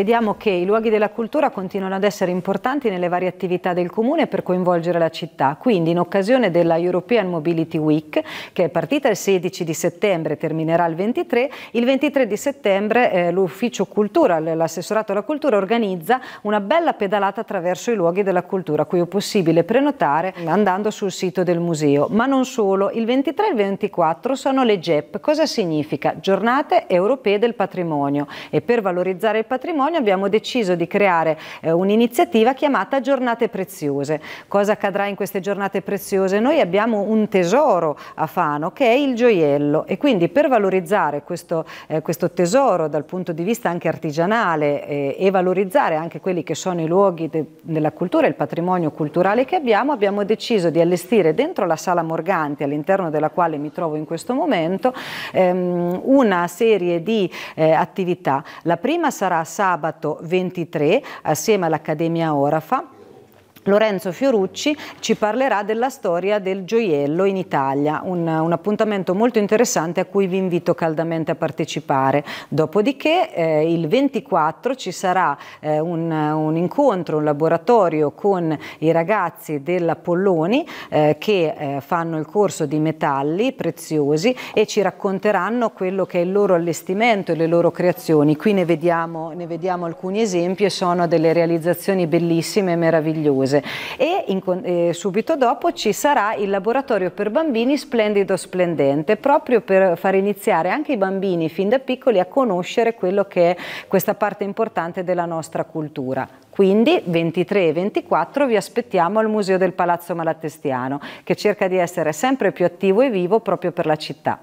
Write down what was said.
Vediamo che i luoghi della cultura continuano ad essere importanti nelle varie attività del Comune per coinvolgere la città. Quindi in occasione della European Mobility Week, che è partita il 16 di settembre e terminerà il 23, il 23 di settembre eh, l'Ufficio Cultura, l'assessorato alla cultura, organizza una bella pedalata attraverso i luoghi della cultura, cui è possibile prenotare andando sul sito del museo. Ma non solo, il 23 e il 24 sono le GEP. Cosa significa? Giornate Europee del Patrimonio. E per valorizzare il patrimonio patrimonio abbiamo deciso di creare eh, un'iniziativa chiamata Giornate Preziose. Cosa accadrà in queste giornate preziose? Noi abbiamo un tesoro a Fano che è il gioiello e quindi per valorizzare questo, eh, questo tesoro dal punto di vista anche artigianale eh, e valorizzare anche quelli che sono i luoghi de della cultura e il patrimonio culturale che abbiamo, abbiamo deciso di allestire dentro la sala Morganti all'interno della quale mi trovo in questo momento ehm, una serie di eh, attività. La prima sarà sala sabato 23 assieme all'Accademia Orafa Lorenzo Fiorucci ci parlerà della storia del gioiello in Italia, un, un, appuntamento molto interessante a cui vi invito caldamente a partecipare. Dopodiché eh, il 24 ci sarà eh, un, un, incontro, un laboratorio con i ragazzi della Polloni eh, che eh, fanno il corso di metalli preziosi e ci racconteranno quello che è il loro allestimento e le loro creazioni. Qui ne vediamo, ne vediamo alcuni esempi e sono delle realizzazioni bellissime e meravigliose. Sanremese e in, eh, subito dopo ci sarà il laboratorio per bambini Splendido Splendente proprio per far iniziare anche i bambini fin da piccoli a conoscere quello che è questa parte importante della nostra cultura. Quindi 23 e 24 vi aspettiamo al Museo del Palazzo Malatestiano, che cerca di essere sempre più attivo e vivo proprio per la città.